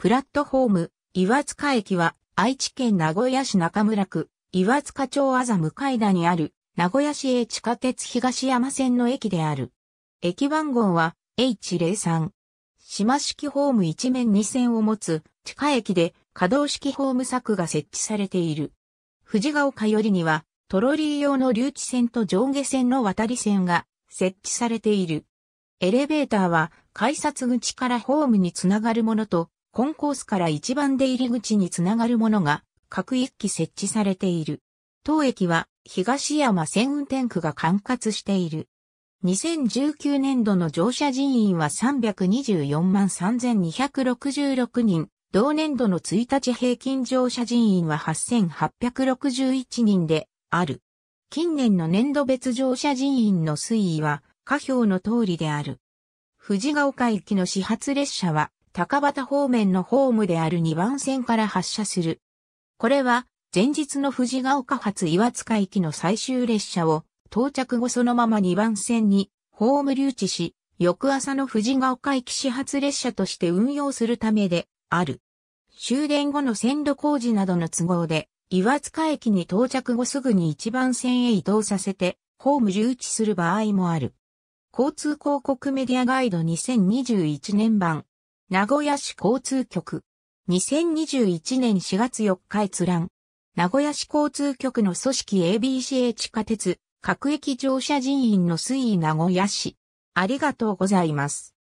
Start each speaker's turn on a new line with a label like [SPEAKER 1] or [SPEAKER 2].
[SPEAKER 1] プラットホーム、岩塚駅は、愛知県名古屋市
[SPEAKER 2] 中村区、岩塚町麻向田にある、名古屋市営地下鉄東山線の駅である。駅番号は、H03。島式ホーム一面二線を持つ、地下駅で、可動式ホーム柵が設置されている。藤ヶ丘よりには、トロリー用の留置線と上下線の渡り線が設置されている。エレベーターは改札口からホームにつながるものとコンコースから一番出入り口につながるものが各一機設置されている。当駅は東山線運転区が管轄している。2019年度の乗車人員は324万3266人、同年度の1日平均乗車人員は8861人である。近年の年度別乗車人員の推移は下表の通りである。藤ヶ丘駅の始発列車は高畑方面のホームである2番線から発車する。これは、前日の藤ヶ丘発岩塚行きの最終列車を、到着後そのまま2番線に、ホーム留置し、翌朝の藤ヶ丘行き始発列車として運用するためで、ある。終電後の線路工事などの都合で、岩塚駅に到着後すぐに1番線へ移動させて、ホーム留置する場合もある。交通広告メディアガイド2021年版、名古屋市交通局。2021年4月4日閲覧。名古屋市交通局の組織 a b c 地下鉄、各駅乗車人員の
[SPEAKER 1] 推移名古屋市。ありがとうございます。